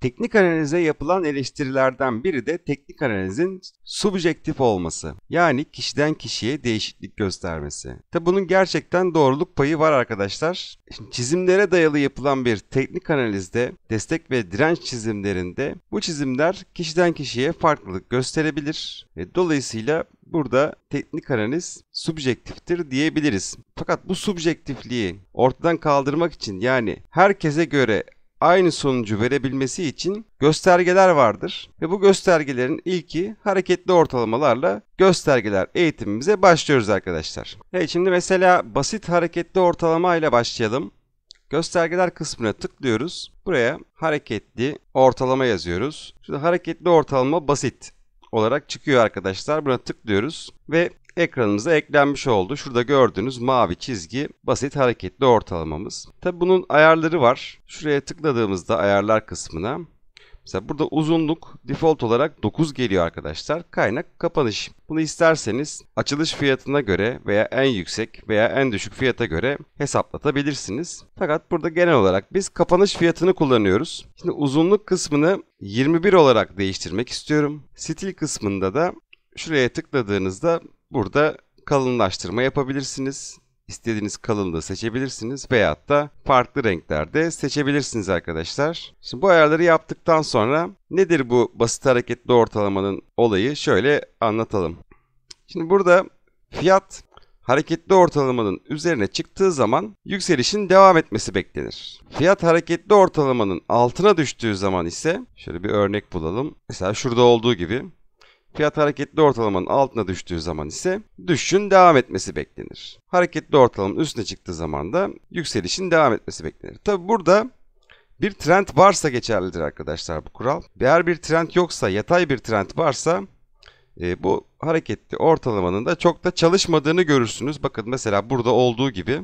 Teknik analize yapılan eleştirilerden biri de teknik analizin subjektif olması. Yani kişiden kişiye değişiklik göstermesi. Tabi bunun gerçekten doğruluk payı var arkadaşlar. Şimdi çizimlere dayalı yapılan bir teknik analizde destek ve direnç çizimlerinde bu çizimler kişiden kişiye farklılık gösterebilir. ve dolayısıyla burada teknik analiz subjektiftir diyebiliriz. Fakat bu subjektifliği ortadan kaldırmak için yani herkese göre aynı sonucu verebilmesi için göstergeler vardır ve bu göstergelerin ilki hareketli ortalamalarla göstergeler eğitimimize başlıyoruz arkadaşlar. Evet şimdi mesela basit hareketli ortalama ile başlayalım. Göstergeler kısmına tıklıyoruz. Buraya hareketli ortalama yazıyoruz. Şimdi hareketli ortalama basit olarak çıkıyor arkadaşlar. Buna tıklıyoruz ve ekranımıza eklenmiş oldu. Şurada gördüğünüz mavi çizgi basit hareketli ortalamamız. Tabi bunun ayarları var. Şuraya tıkladığımızda ayarlar kısmına Mesela burada uzunluk default olarak 9 geliyor arkadaşlar. Kaynak kapanış. Bunu isterseniz açılış fiyatına göre veya en yüksek veya en düşük fiyata göre hesaplatabilirsiniz. Fakat burada genel olarak biz kapanış fiyatını kullanıyoruz. Şimdi uzunluk kısmını 21 olarak değiştirmek istiyorum. Stil kısmında da şuraya tıkladığınızda Burada kalınlaştırma yapabilirsiniz. İstediğiniz kalınlığı seçebilirsiniz veyahut da farklı renklerde seçebilirsiniz arkadaşlar. Şimdi bu ayarları yaptıktan sonra nedir bu basit hareketli ortalamanın olayı şöyle anlatalım. Şimdi burada fiyat hareketli ortalamanın üzerine çıktığı zaman yükselişin devam etmesi beklenir. Fiyat hareketli ortalamanın altına düştüğü zaman ise şöyle bir örnek bulalım. Mesela şurada olduğu gibi Fiyat hareketli ortalamanın altına düştüğü zaman ise düşüşün devam etmesi beklenir. Hareketli ortalamanın üstüne çıktığı zaman da yükselişin devam etmesi beklenir. Tabi burada bir trend varsa geçerlidir arkadaşlar bu kural. Eğer bir trend yoksa, yatay bir trend varsa e, bu hareketli ortalamanın da çok da çalışmadığını görürsünüz. Bakın mesela burada olduğu gibi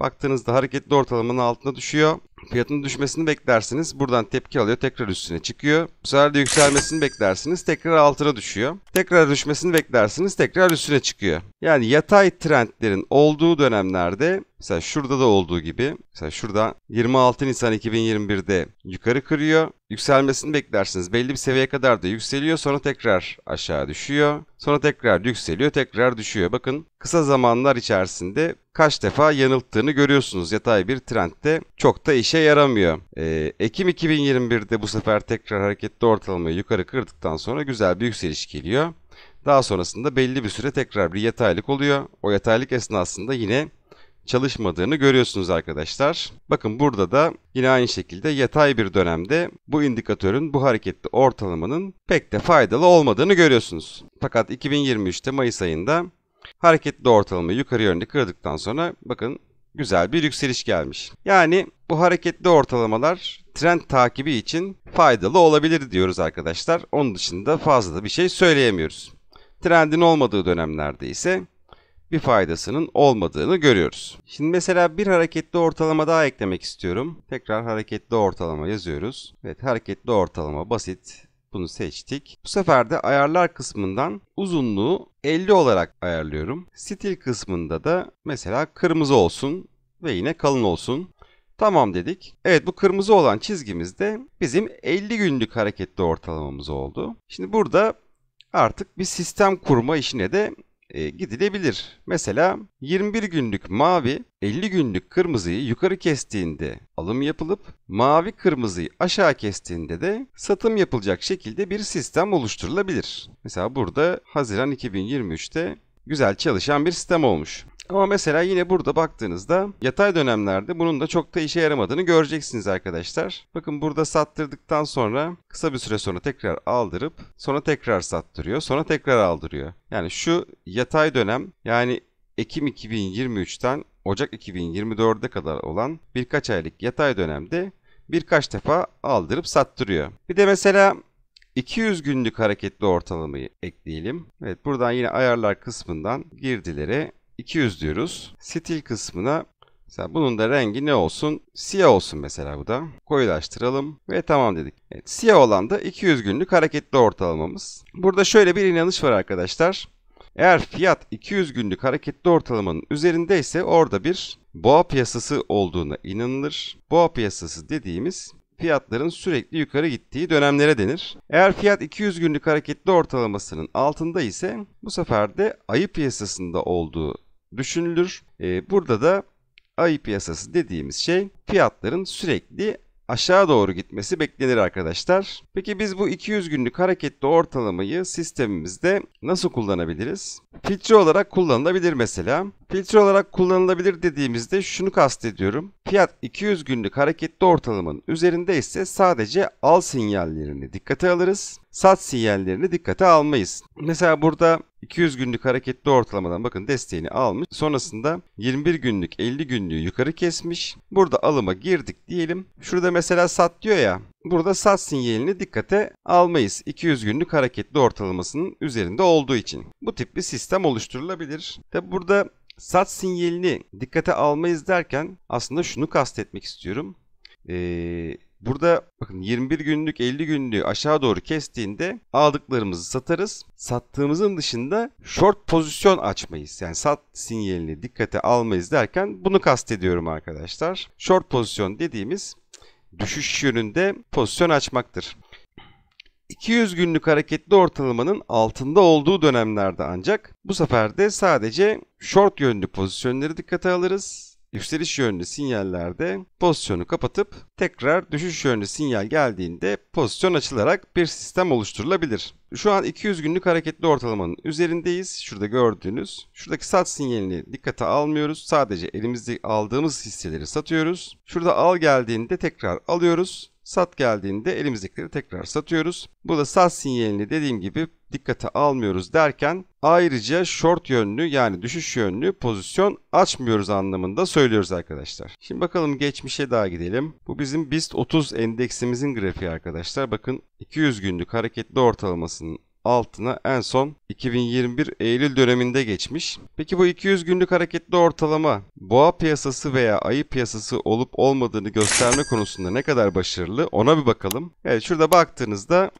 baktığınızda hareketli ortalamanın altına düşüyor. Fiyatın düşmesini beklersiniz. Buradan tepki alıyor. Tekrar üstüne çıkıyor. Bu sefer de yükselmesini beklersiniz. Tekrar altına düşüyor. Tekrar düşmesini beklersiniz. Tekrar üstüne çıkıyor. Yani yatay trendlerin olduğu dönemlerde mesela şurada da olduğu gibi mesela şurada 26 Nisan 2021'de yukarı kırıyor. Yükselmesini beklersiniz. Belli bir seviyeye kadar da yükseliyor. Sonra tekrar aşağı düşüyor. Sonra tekrar yükseliyor. Tekrar düşüyor. Bakın kısa zamanlar içerisinde kaç defa yanılttığını görüyorsunuz. Yatay bir trendte çok da işe işe yaramıyor. Ee, Ekim 2021'de bu sefer tekrar hareketli ortalamayı yukarı kırdıktan sonra güzel bir yükseliş geliyor. Daha sonrasında belli bir süre tekrar bir yataylık oluyor. O yataylık esnasında yine çalışmadığını görüyorsunuz arkadaşlar. Bakın burada da yine aynı şekilde yatay bir dönemde bu indikatörün bu hareketli ortalamanın pek de faydalı olmadığını görüyorsunuz. Fakat 2023'te Mayıs ayında hareketli ortalamayı yukarı yönlü kırdıktan sonra bakın güzel bir yükseliş gelmiş. Yani bu hareketli ortalamalar trend takibi için faydalı olabilir diyoruz arkadaşlar. Onun dışında fazla da bir şey söyleyemiyoruz. Trendin olmadığı dönemlerde ise bir faydasının olmadığını görüyoruz. Şimdi mesela bir hareketli ortalama daha eklemek istiyorum. Tekrar hareketli ortalama yazıyoruz. Evet hareketli ortalama basit. Bunu seçtik. Bu sefer de ayarlar kısmından uzunluğu 50 olarak ayarlıyorum. Stil kısmında da mesela kırmızı olsun ve yine kalın olsun. Tamam dedik. Evet bu kırmızı olan çizgimizde bizim 50 günlük hareketli ortalamamız oldu. Şimdi burada artık bir sistem kurma işine de e, gidilebilir. Mesela 21 günlük mavi 50 günlük kırmızıyı yukarı kestiğinde alım yapılıp mavi kırmızıyı aşağı kestiğinde de satım yapılacak şekilde bir sistem oluşturulabilir. Mesela burada Haziran 2023'te güzel çalışan bir sistem olmuş. Ama mesela yine burada baktığınızda yatay dönemlerde bunun da çok da işe yaramadığını göreceksiniz arkadaşlar. Bakın burada sattırdıktan sonra kısa bir süre sonra tekrar aldırıp sonra tekrar sattırıyor sonra tekrar aldırıyor. Yani şu yatay dönem yani Ekim 2023'ten Ocak 2024'e kadar olan birkaç aylık yatay dönemde birkaç defa aldırıp sattırıyor. Bir de mesela 200 günlük hareketli ortalamayı ekleyelim. Evet buradan yine ayarlar kısmından girdilere 200 diyoruz. Stil kısmına mesela bunun da rengi ne olsun? Siyah olsun mesela bu da. Koyulaştıralım ve tamam dedik. Evet, siyah olan da 200 günlük hareketli ortalamamız. Burada şöyle bir inanış var arkadaşlar. Eğer fiyat 200 günlük hareketli ortalamanın üzerindeyse orada bir boğa piyasası olduğuna inanılır. Boğa piyasası dediğimiz fiyatların sürekli yukarı gittiği dönemlere denir. Eğer fiyat 200 günlük hareketli ortalamasının altında ise bu sefer de ayı piyasasında olduğu düşünülür. Ee, burada da ayı piyasası dediğimiz şey fiyatların sürekli aşağı doğru gitmesi beklenir arkadaşlar. Peki biz bu 200 günlük hareketli ortalamayı sistemimizde nasıl kullanabiliriz? Filtre olarak kullanılabilir mesela. Filtre olarak kullanılabilir dediğimizde şunu kastediyorum. Fiyat 200 günlük hareketli ortalamanın üzerinde ise sadece al sinyallerini dikkate alırız sat sinyallerini dikkate almayız. Mesela burada 200 günlük hareketli ortalamadan bakın desteğini almış. Sonrasında 21 günlük 50 günlüğü yukarı kesmiş. Burada alıma girdik diyelim. Şurada mesela sat diyor ya. Burada sat sinyalini dikkate almayız. 200 günlük hareketli ortalamasının üzerinde olduğu için. Bu tip bir sistem oluşturulabilir. Tabi burada sat sinyalini dikkate almayız derken aslında şunu kastetmek istiyorum. Ee, Burada bakın 21 günlük 50 günlüğü aşağı doğru kestiğinde aldıklarımızı satarız. Sattığımızın dışında short pozisyon açmayız. Yani sat sinyalini dikkate almayız derken bunu kastediyorum arkadaşlar. Short pozisyon dediğimiz düşüş yönünde pozisyon açmaktır. 200 günlük hareketli ortalamanın altında olduğu dönemlerde ancak bu sefer de sadece short yönlü pozisyonları dikkate alırız yükseliş yönlü sinyallerde pozisyonu kapatıp tekrar düşüş yönlü sinyal geldiğinde pozisyon açılarak bir sistem oluşturulabilir. Şu an 200 günlük hareketli ortalamanın üzerindeyiz. Şurada gördüğünüz. Şuradaki sat sinyalini dikkate almıyoruz. Sadece elimizde aldığımız hisseleri satıyoruz. Şurada al geldiğinde tekrar alıyoruz. Sat geldiğinde elimizdekileri tekrar satıyoruz. Burada sat sinyalini dediğim gibi dikkate almıyoruz derken ayrıca short yönlü yani düşüş yönlü pozisyon açmıyoruz anlamında söylüyoruz arkadaşlar. Şimdi bakalım geçmişe daha gidelim. Bu bizim BIST 30 endeksimizin grafiği arkadaşlar. Bakın 200 günlük hareketli ortalamasının altına en son 2021 Eylül döneminde geçmiş. Peki bu 200 günlük hareketli ortalama boğa piyasası veya ayı piyasası olup olmadığını gösterme konusunda ne kadar başarılı ona bir bakalım. Evet şurada baktığınızda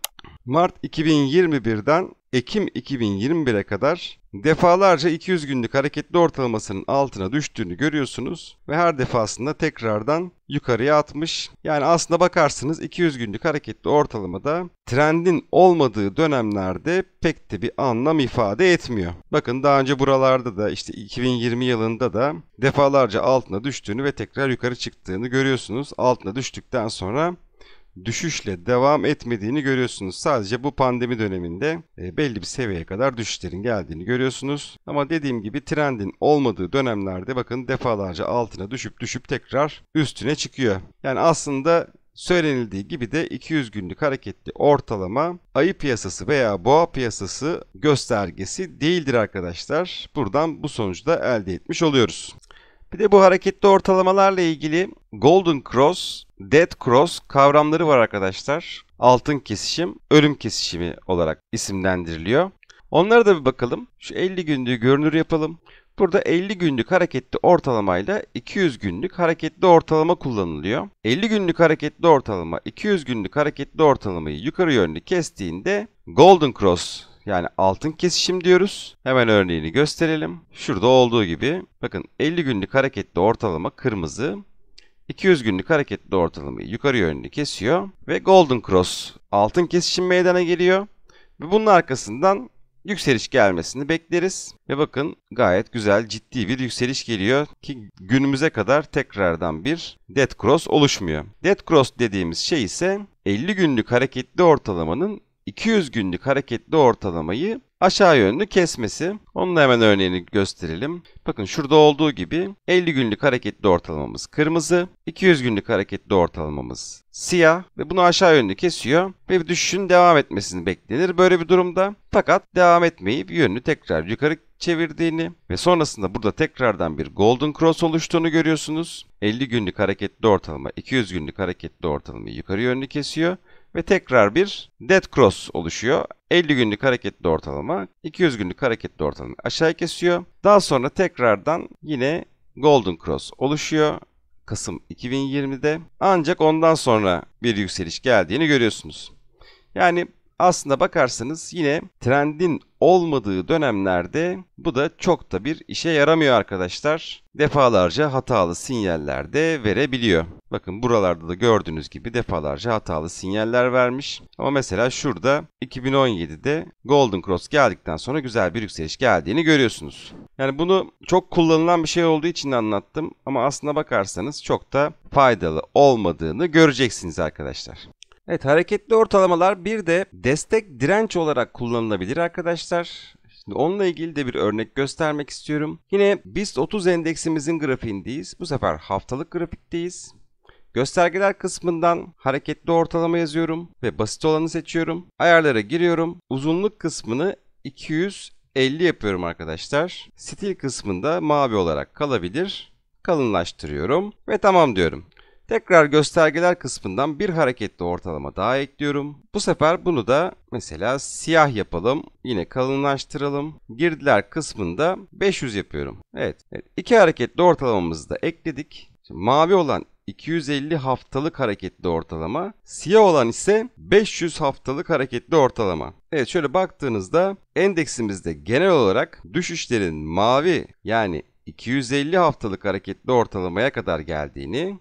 Mart 2021'den Ekim 2021'e kadar defalarca 200 günlük hareketli ortalamasının altına düştüğünü görüyorsunuz ve her defasında tekrardan yukarıya atmış. Yani aslında bakarsınız 200 günlük hareketli ortalamada trendin olmadığı dönemlerde pek de bir anlam ifade etmiyor. Bakın daha önce buralarda da işte 2020 yılında da defalarca altına düştüğünü ve tekrar yukarı çıktığını görüyorsunuz. Altına düştükten sonra düşüşle devam etmediğini görüyorsunuz. Sadece bu pandemi döneminde e, belli bir seviyeye kadar düşüşlerin geldiğini görüyorsunuz. Ama dediğim gibi trendin olmadığı dönemlerde bakın defalarca altına düşüp düşüp tekrar üstüne çıkıyor. Yani aslında Söylenildiği gibi de 200 günlük hareketli ortalama ayı piyasası veya boğa piyasası göstergesi değildir arkadaşlar. Buradan bu sonucu da elde etmiş oluyoruz. Bir de bu hareketli ortalamalarla ilgili Golden Cross, Dead Cross kavramları var arkadaşlar. Altın kesişim, ölüm kesişimi olarak isimlendiriliyor. Onlara da bir bakalım. Şu 50 günlüğü görünür yapalım. Burada 50 günlük hareketli ortalamayla 200 günlük hareketli ortalama kullanılıyor. 50 günlük hareketli ortalama 200 günlük hareketli ortalamayı yukarı yönlü kestiğinde Golden Cross yani altın kesişim diyoruz. Hemen örneğini gösterelim. Şurada olduğu gibi bakın 50 günlük hareketli ortalama kırmızı. 200 günlük hareketli ortalamayı yukarı yönlü kesiyor ve Golden Cross altın kesişim meydana geliyor. Ve bunun arkasından yükseliş gelmesini bekleriz. Ve bakın gayet güzel ciddi bir yükseliş geliyor ki günümüze kadar tekrardan bir dead cross oluşmuyor. Dead cross dediğimiz şey ise 50 günlük hareketli ortalamanın 200 günlük hareketli ortalamayı aşağı yönlü kesmesi. Onun da hemen örneğini gösterelim. Bakın şurada olduğu gibi 50 günlük hareketli ortalamamız kırmızı, 200 günlük hareketli ortalamamız siyah ve bunu aşağı yönlü kesiyor ve düşüşün devam etmesini beklenir böyle bir durumda. Fakat devam etmeyip yönünü tekrar yukarı çevirdiğini ve sonrasında burada tekrardan bir golden cross oluştuğunu görüyorsunuz. 50 günlük hareketli ortalama 200 günlük hareketli ortalamayı yukarı yönlü kesiyor ve tekrar bir dead cross oluşuyor. 50 günlük hareketli ortalama, 200 günlük hareketli ortalama aşağı kesiyor. Daha sonra tekrardan yine golden cross oluşuyor. Kasım 2020'de ancak ondan sonra bir yükseliş geldiğini görüyorsunuz. Yani aslında bakarsanız yine trendin olmadığı dönemlerde bu da çok da bir işe yaramıyor arkadaşlar. Defalarca hatalı sinyaller de verebiliyor. Bakın buralarda da gördüğünüz gibi defalarca hatalı sinyaller vermiş. Ama mesela şurada 2017'de Golden Cross geldikten sonra güzel bir yükseliş geldiğini görüyorsunuz. Yani bunu çok kullanılan bir şey olduğu için anlattım ama aslına bakarsanız çok da faydalı olmadığını göreceksiniz arkadaşlar. Evet hareketli ortalamalar bir de destek direnç olarak kullanılabilir arkadaşlar. Şimdi onunla ilgili de bir örnek göstermek istiyorum. Yine BIST 30 endeksimizin grafiğindeyiz. Bu sefer haftalık grafikteyiz. Göstergeler kısmından hareketli ortalama yazıyorum ve basit olanı seçiyorum. Ayarlara giriyorum. Uzunluk kısmını 250 yapıyorum arkadaşlar. Stil kısmında mavi olarak kalabilir. Kalınlaştırıyorum ve tamam diyorum. Tekrar göstergeler kısmından bir hareketli ortalama daha ekliyorum. Bu sefer bunu da mesela siyah yapalım. Yine kalınlaştıralım. Girdiler kısmında 500 yapıyorum. Evet. evet. iki hareketli ortalamamızı da ekledik. Şimdi mavi olan 250 haftalık hareketli ortalama. Siyah olan ise 500 haftalık hareketli ortalama. Evet şöyle baktığınızda endeksimizde genel olarak düşüşlerin mavi yani 250 haftalık hareketli ortalamaya kadar geldiğini,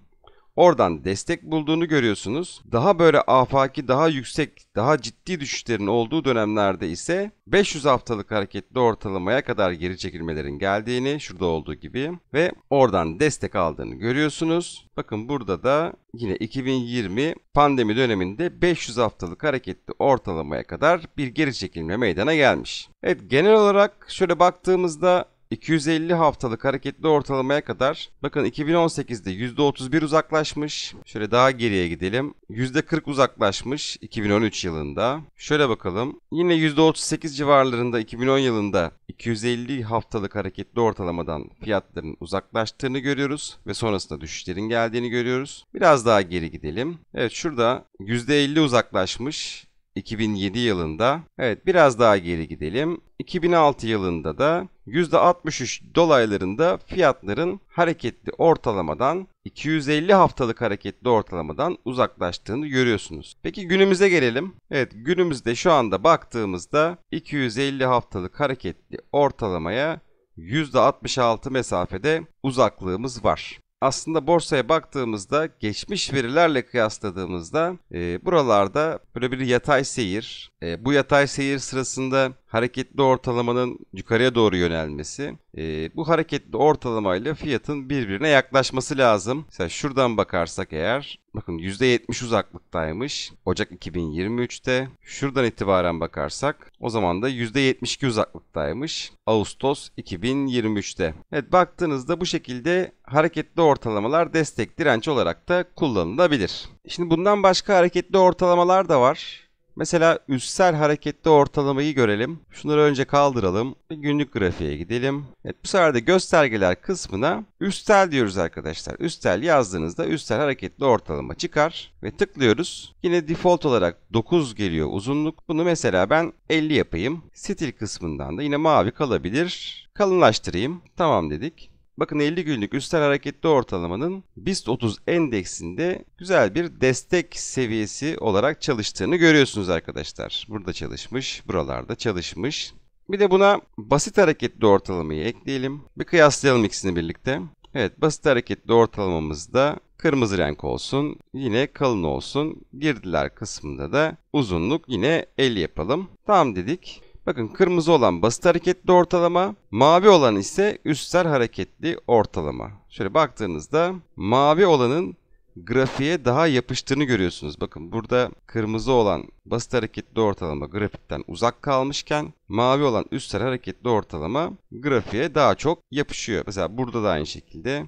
Oradan destek bulduğunu görüyorsunuz. Daha böyle afaki, daha yüksek, daha ciddi düşüşlerin olduğu dönemlerde ise 500 haftalık hareketli ortalamaya kadar geri çekilmelerin geldiğini, şurada olduğu gibi ve oradan destek aldığını görüyorsunuz. Bakın burada da yine 2020 pandemi döneminde 500 haftalık hareketli ortalamaya kadar bir geri çekilme meydana gelmiş. Evet genel olarak şöyle baktığımızda 250 haftalık hareketli ortalamaya kadar bakın 2018'de %31 uzaklaşmış. Şöyle daha geriye gidelim. %40 uzaklaşmış 2013 yılında. Şöyle bakalım. Yine %38 civarlarında 2010 yılında 250 haftalık hareketli ortalamadan fiyatların uzaklaştığını görüyoruz ve sonrasında düşüşlerin geldiğini görüyoruz. Biraz daha geri gidelim. Evet şurada %50 uzaklaşmış 2007 yılında evet biraz daha geri gidelim. 2006 yılında da %63 dolaylarında fiyatların hareketli ortalamadan 250 haftalık hareketli ortalamadan uzaklaştığını görüyorsunuz. Peki günümüze gelelim. Evet günümüzde şu anda baktığımızda 250 haftalık hareketli ortalamaya %66 mesafede uzaklığımız var aslında borsaya baktığımızda geçmiş verilerle kıyasladığımızda e, buralarda böyle bir yatay seyir. E, bu yatay seyir sırasında hareketli ortalamanın yukarıya doğru yönelmesi. E, bu hareketli ortalama ile fiyatın birbirine yaklaşması lazım. Mesela şuradan bakarsak eğer bakın %70 uzaklıktaymış Ocak 2023'te. Şuradan itibaren bakarsak o zaman da %72 uzaklıktaymış Ağustos 2023'te. Evet baktığınızda bu şekilde hareketli ortalamalar destek direnç olarak da kullanılabilir. Şimdi bundan başka hareketli ortalamalar da var. Mesela üstsel hareketli ortalamayı görelim. Şunları önce kaldıralım. Günlük grafiğe gidelim. Evet, bu sefer de göstergeler kısmına üstel diyoruz arkadaşlar. Üstel yazdığınızda üstel hareketli ortalama çıkar ve tıklıyoruz. Yine default olarak 9 geliyor uzunluk. Bunu mesela ben 50 yapayım. Stil kısmından da yine mavi kalabilir. Kalınlaştırayım. Tamam dedik. Bakın 50 günlük üstel hareketli ortalamanın BIST 30 endeksinde güzel bir destek seviyesi olarak çalıştığını görüyorsunuz arkadaşlar. Burada çalışmış, buralarda çalışmış. Bir de buna basit hareketli ortalamayı ekleyelim. Bir kıyaslayalım ikisini birlikte. Evet basit hareketli ortalamamızda kırmızı renk olsun. Yine kalın olsun. Girdiler kısmında da uzunluk yine 50 yapalım. Tamam dedik. Bakın kırmızı olan basit hareketli ortalama, mavi olan ise üstsel hareketli ortalama. Şöyle baktığınızda mavi olanın grafiğe daha yapıştığını görüyorsunuz. Bakın burada kırmızı olan basit hareketli ortalama grafikten uzak kalmışken mavi olan üstsel hareketli ortalama grafiğe daha çok yapışıyor. Mesela burada da aynı şekilde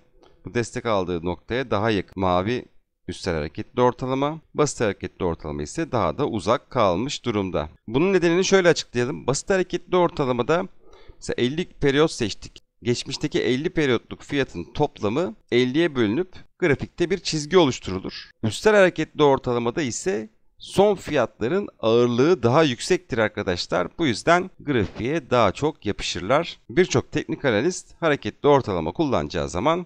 bu destek aldığı noktaya daha yakın mavi üstel hareketli ortalama, basit hareketli ortalama ise daha da uzak kalmış durumda. Bunun nedenini şöyle açıklayalım. Basit hareketli ortalamada mesela 50 periyot seçtik. Geçmişteki 50 periyotluk fiyatın toplamı 50'ye bölünüp grafikte bir çizgi oluşturulur. Üstel hareketli ortalamada ise son fiyatların ağırlığı daha yüksektir arkadaşlar. Bu yüzden grafiğe daha çok yapışırlar. Birçok teknik analist hareketli ortalama kullanacağı zaman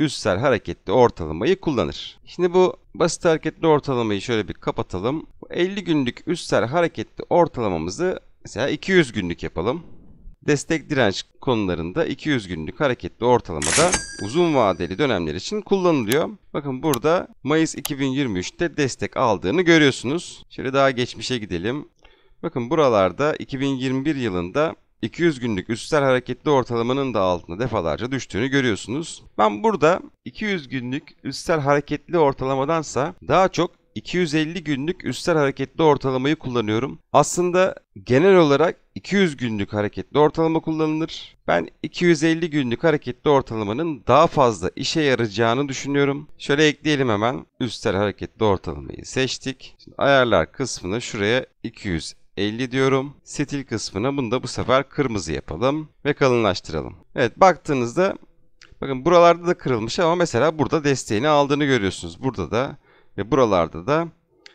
üstsel hareketli ortalamayı kullanır. Şimdi bu basit hareketli ortalamayı şöyle bir kapatalım. Bu 50 günlük üstsel hareketli ortalamamızı mesela 200 günlük yapalım. Destek direnç konularında 200 günlük hareketli ortalamada uzun vadeli dönemler için kullanılıyor. Bakın burada Mayıs 2023'te destek aldığını görüyorsunuz. Şöyle daha geçmişe gidelim. Bakın buralarda 2021 yılında 200 günlük üstel hareketli ortalamanın da altına defalarca düştüğünü görüyorsunuz. Ben burada 200 günlük üstel hareketli ortalamadansa daha çok 250 günlük üstel hareketli ortalamayı kullanıyorum. Aslında genel olarak 200 günlük hareketli ortalama kullanılır. Ben 250 günlük hareketli ortalamanın daha fazla işe yarayacağını düşünüyorum. Şöyle ekleyelim hemen. Üstel hareketli ortalamayı seçtik. Şimdi ayarlar kısmını şuraya 200 50 diyorum. Stil kısmına bunu da bu sefer kırmızı yapalım ve kalınlaştıralım. Evet baktığınızda bakın buralarda da kırılmış ama mesela burada desteğini aldığını görüyorsunuz. Burada da ve buralarda da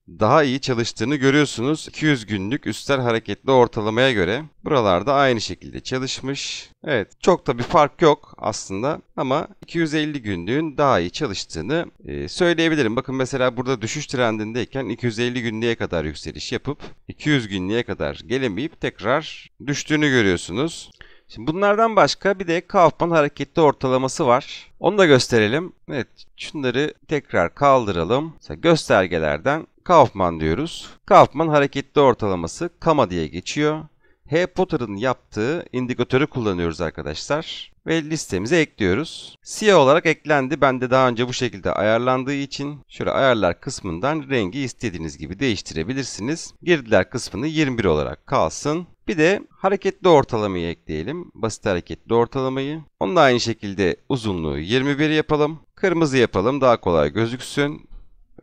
daha iyi çalıştığını görüyorsunuz. 200 günlük üstel hareketli ortalamaya göre buralarda aynı şekilde çalışmış. Evet çok da bir fark yok aslında ama 250 günlüğün daha iyi çalıştığını e, söyleyebilirim. Bakın mesela burada düşüş trendindeyken 250 günlüğe kadar yükseliş yapıp 200 günlüğe kadar gelemeyip tekrar düştüğünü görüyorsunuz. Şimdi bunlardan başka bir de Kaufman hareketli ortalaması var. Onu da gösterelim. Evet şunları tekrar kaldıralım. Mesela göstergelerden Kaufman diyoruz. Kaufman hareketli ortalaması kama diye geçiyor. H. Potter'ın yaptığı indikatörü kullanıyoruz arkadaşlar ve listemize ekliyoruz. Siyah olarak eklendi. Ben de daha önce bu şekilde ayarlandığı için şöyle ayarlar kısmından rengi istediğiniz gibi değiştirebilirsiniz. Girdiler kısmını 21 olarak kalsın. Bir de hareketli ortalamayı ekleyelim. Basit hareketli ortalamayı. Onu da aynı şekilde uzunluğu 21 yapalım. Kırmızı yapalım daha kolay gözüksün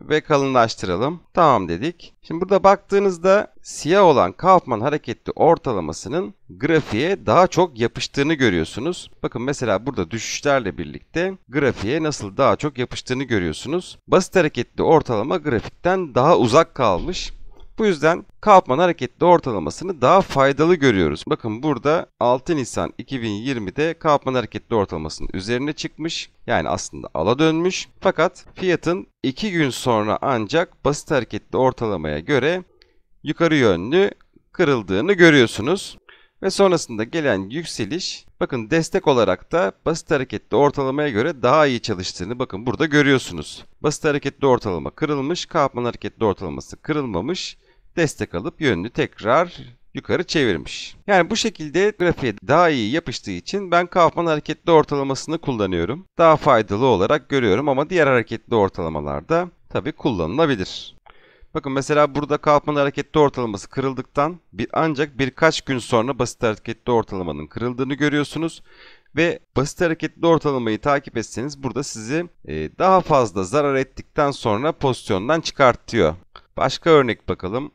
ve kalınlaştıralım. Tamam dedik. Şimdi burada baktığınızda siyah olan Kaufman hareketli ortalamasının grafiğe daha çok yapıştığını görüyorsunuz. Bakın mesela burada düşüşlerle birlikte grafiğe nasıl daha çok yapıştığını görüyorsunuz. Basit hareketli ortalama grafikten daha uzak kalmış. Bu yüzden Kaufman hareketli ortalamasını daha faydalı görüyoruz. Bakın burada 6 Nisan 2020'de Kaufman hareketli ortalamasının üzerine çıkmış. Yani aslında ala dönmüş. Fakat fiyatın 2 gün sonra ancak basit hareketli ortalamaya göre yukarı yönlü kırıldığını görüyorsunuz. Ve sonrasında gelen yükseliş bakın destek olarak da basit hareketli ortalamaya göre daha iyi çalıştığını bakın burada görüyorsunuz. Basit hareketli ortalama kırılmış, kapman hareketli ortalaması kırılmamış. Destek alıp yönünü tekrar yukarı çevirmiş. Yani bu şekilde grafiğe daha iyi yapıştığı için ben Kaufman hareketli ortalamasını kullanıyorum. Daha faydalı olarak görüyorum ama diğer hareketli ortalamalarda tabi kullanılabilir. Bakın mesela burada Kaufman hareketli ortalaması kırıldıktan bir, ancak birkaç gün sonra basit hareketli ortalamanın kırıldığını görüyorsunuz. Ve basit hareketli ortalamayı takip etseniz burada sizi e, daha fazla zarar ettikten sonra pozisyondan çıkartıyor. Başka örnek bakalım.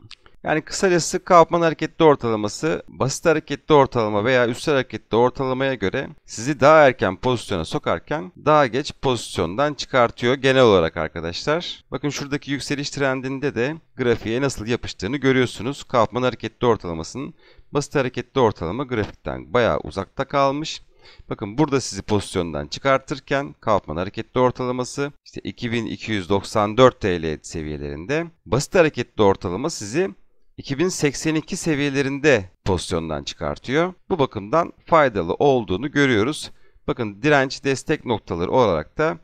Yani kısacası Kaufman hareketli ortalaması basit hareketli ortalama veya üstel hareketli ortalamaya göre sizi daha erken pozisyona sokarken daha geç pozisyondan çıkartıyor genel olarak arkadaşlar. Bakın şuradaki yükseliş trendinde de grafiğe nasıl yapıştığını görüyorsunuz. Kaufman hareketli ortalamasının basit hareketli ortalama grafikten bayağı uzakta kalmış. Bakın burada sizi pozisyondan çıkartırken Kaufman hareketli ortalaması işte 2294 TL seviyelerinde. Basit hareketli ortalama sizi 2082 seviyelerinde pozisyondan çıkartıyor. Bu bakımdan faydalı olduğunu görüyoruz. Bakın direnç destek noktaları olarak da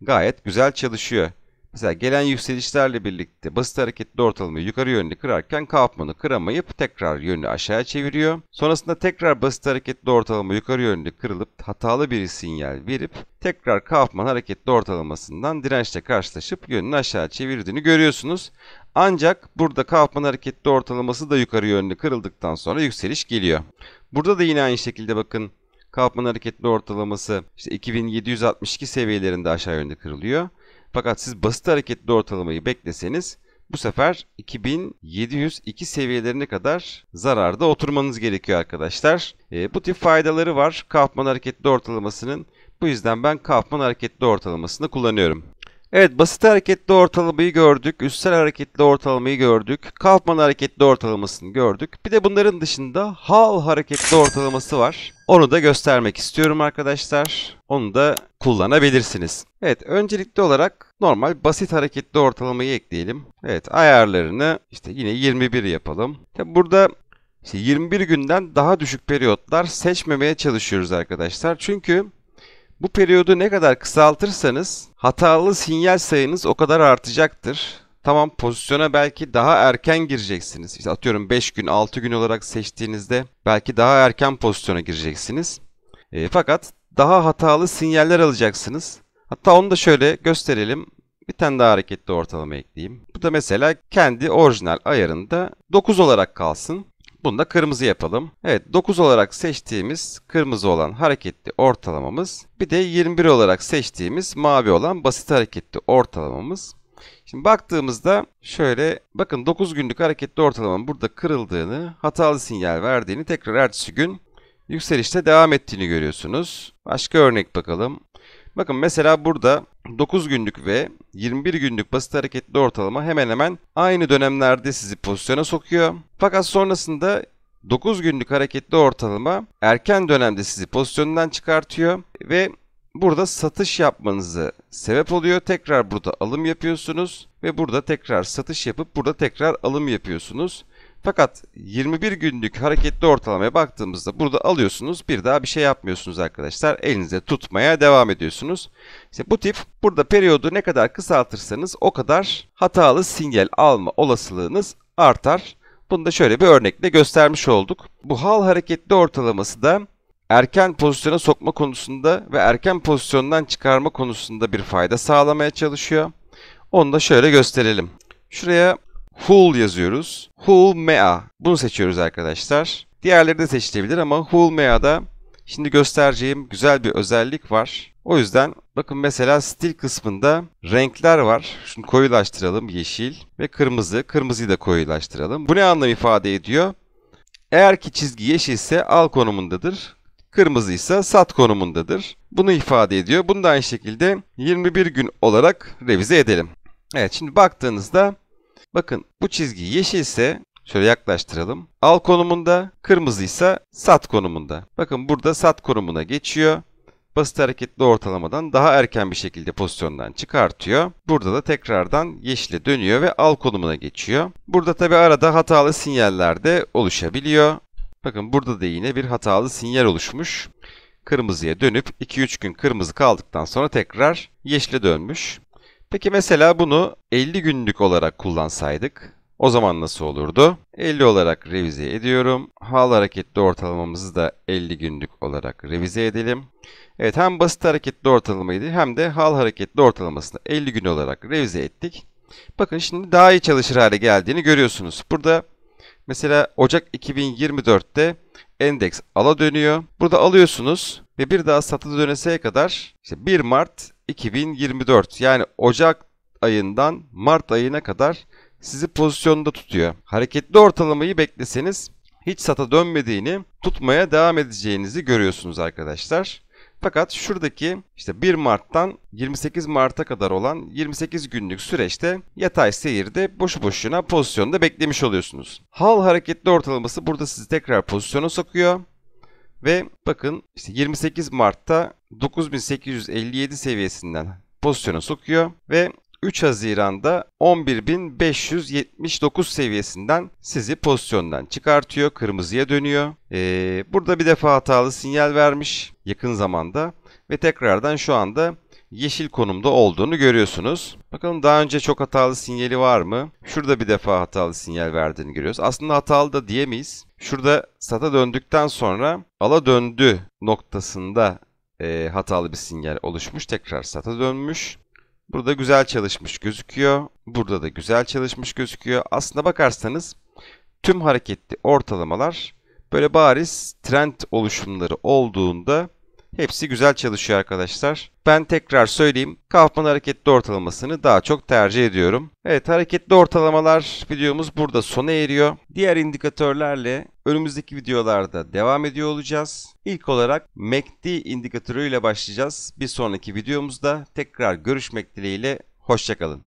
gayet güzel çalışıyor. Mesela gelen yükselişlerle birlikte basit hareketli ortalamayı yukarı yönlü kırarken Kaufman'ı kıramayıp tekrar yönünü aşağı çeviriyor. Sonrasında tekrar basit hareketli ortalama yukarı yönlü kırılıp hatalı bir sinyal verip tekrar Kaufman hareketli ortalamasından dirençle karşılaşıp yönünü aşağı çevirdiğini görüyorsunuz. Ancak burada Kaufman hareketli ortalaması da yukarı yönlü kırıldıktan sonra yükseliş geliyor. Burada da yine aynı şekilde bakın Kaufman hareketli ortalaması işte 2762 seviyelerinde aşağı yönde kırılıyor. Fakat siz basit hareketli ortalamayı bekleseniz bu sefer 2702 seviyelerine kadar zararda oturmanız gerekiyor arkadaşlar. E, bu tip faydaları var Kaufman hareketli ortalamasının. Bu yüzden ben Kaufman hareketli ortalamasını kullanıyorum. Evet basit hareketli ortalamayı gördük. Üstsel hareketli ortalamayı gördük. Kaufman hareketli ortalamasını gördük. Bir de bunların dışında Hall hareketli ortalaması var. Onu da göstermek istiyorum arkadaşlar. Onu da kullanabilirsiniz. Evet öncelikli olarak normal basit hareketli ortalamayı ekleyelim. Evet ayarlarını işte yine 21 yapalım. Tabi burada işte 21 günden daha düşük periyotlar seçmemeye çalışıyoruz arkadaşlar. Çünkü bu periyodu ne kadar kısaltırsanız hatalı sinyal sayınız o kadar artacaktır. Tamam pozisyona belki daha erken gireceksiniz. İşte atıyorum 5 gün 6 gün olarak seçtiğinizde belki daha erken pozisyona gireceksiniz. E, fakat daha hatalı sinyaller alacaksınız. Hatta onu da şöyle gösterelim. Bir tane daha hareketli ortalama ekleyeyim. Bu da mesela kendi orijinal ayarında 9 olarak kalsın. Bunu da kırmızı yapalım. Evet 9 olarak seçtiğimiz kırmızı olan hareketli ortalamamız. Bir de 21 olarak seçtiğimiz mavi olan basit hareketli ortalamamız. Şimdi baktığımızda şöyle bakın 9 günlük hareketli ortalamanın burada kırıldığını, hatalı sinyal verdiğini tekrar ertesi gün yükselişte devam ettiğini görüyorsunuz. Başka örnek bakalım. Bakın mesela burada 9 günlük ve 21 günlük basit hareketli ortalama hemen hemen aynı dönemlerde sizi pozisyona sokuyor. Fakat sonrasında 9 günlük hareketli ortalama erken dönemde sizi pozisyondan çıkartıyor ve burada satış yapmanızı sebep oluyor. Tekrar burada alım yapıyorsunuz ve burada tekrar satış yapıp burada tekrar alım yapıyorsunuz. Fakat 21 günlük hareketli ortalamaya baktığımızda burada alıyorsunuz bir daha bir şey yapmıyorsunuz arkadaşlar. elinize tutmaya devam ediyorsunuz. İşte bu tip burada periyodu ne kadar kısaltırsanız o kadar hatalı sinyal alma olasılığınız artar. Bunu da şöyle bir örnekle göstermiş olduk. Bu hal hareketli ortalaması da erken pozisyona sokma konusunda ve erken pozisyondan çıkarma konusunda bir fayda sağlamaya çalışıyor. Onu da şöyle gösterelim. Şuraya Hull yazıyoruz. Hull mea. Bunu seçiyoruz arkadaşlar. Diğerleri de seçilebilir ama Hull mea'da şimdi göstereceğim güzel bir özellik var. O yüzden bakın mesela stil kısmında renkler var. Şunu koyulaştıralım yeşil ve kırmızı. Kırmızıyı da koyulaştıralım. Bu ne anlam ifade ediyor? Eğer ki çizgi yeşilse al konumundadır. Kırmızı ise sat konumundadır. Bunu ifade ediyor. Bunu da aynı şekilde 21 gün olarak revize edelim. Evet şimdi baktığınızda Bakın bu çizgi yeşilse şöyle yaklaştıralım. Al konumunda, kırmızıysa sat konumunda. Bakın burada sat konumuna geçiyor. Basit hareketli ortalamadan daha erken bir şekilde pozisyondan çıkartıyor. Burada da tekrardan yeşile dönüyor ve al konumuna geçiyor. Burada tabi arada hatalı sinyaller de oluşabiliyor. Bakın burada da yine bir hatalı sinyal oluşmuş. Kırmızıya dönüp 2-3 gün kırmızı kaldıktan sonra tekrar yeşile dönmüş. Peki mesela bunu 50 günlük olarak kullansaydık o zaman nasıl olurdu? 50 olarak revize ediyorum. Hal hareketli ortalamamızı da 50 günlük olarak revize edelim. Evet hem basit hareketli ortalamaydı hem de hal hareketli ortalamasını 50 gün olarak revize ettik. Bakın şimdi daha iyi çalışır hale geldiğini görüyorsunuz. Burada mesela Ocak 2024'te endeks ala dönüyor. Burada alıyorsunuz ve bir daha satıda döneseye kadar işte 1 Mart 2024 yani Ocak ayından Mart ayına kadar sizi pozisyonda tutuyor. Hareketli ortalamayı bekleseniz hiç sata dönmediğini, tutmaya devam edeceğinizi görüyorsunuz arkadaşlar. Fakat şuradaki işte 1 Mart'tan 28 Mart'a kadar olan 28 günlük süreçte yatay seyirde boşu boşuna pozisyonda beklemiş oluyorsunuz. Hal hareketli ortalaması burada sizi tekrar pozisyona sokuyor. Ve bakın işte 28 Mart'ta 9857 seviyesinden pozisyonu sokuyor ve 3 Haziran'da 11.579 seviyesinden sizi pozisyondan çıkartıyor. Kırmızıya dönüyor. Ee, burada bir defa hatalı sinyal vermiş yakın zamanda ve tekrardan şu anda yeşil konumda olduğunu görüyorsunuz. Bakalım daha önce çok hatalı sinyali var mı? Şurada bir defa hatalı sinyal verdiğini görüyoruz. Aslında hatalı da diyemeyiz. Şurada sata döndükten sonra ala döndü noktasında e, hatalı bir sinyal oluşmuş. Tekrar sata dönmüş. Burada güzel çalışmış gözüküyor. Burada da güzel çalışmış gözüküyor. Aslında bakarsanız tüm hareketli ortalamalar böyle bariz trend oluşumları olduğunda Hepsi güzel çalışıyor arkadaşlar. Ben tekrar söyleyeyim. Kaufman hareketli ortalamasını daha çok tercih ediyorum. Evet hareketli ortalamalar videomuz burada sona eriyor. Diğer indikatörlerle önümüzdeki videolarda devam ediyor olacağız. İlk olarak MACD e indikatörüyle başlayacağız. Bir sonraki videomuzda tekrar görüşmek dileğiyle. Hoşçakalın.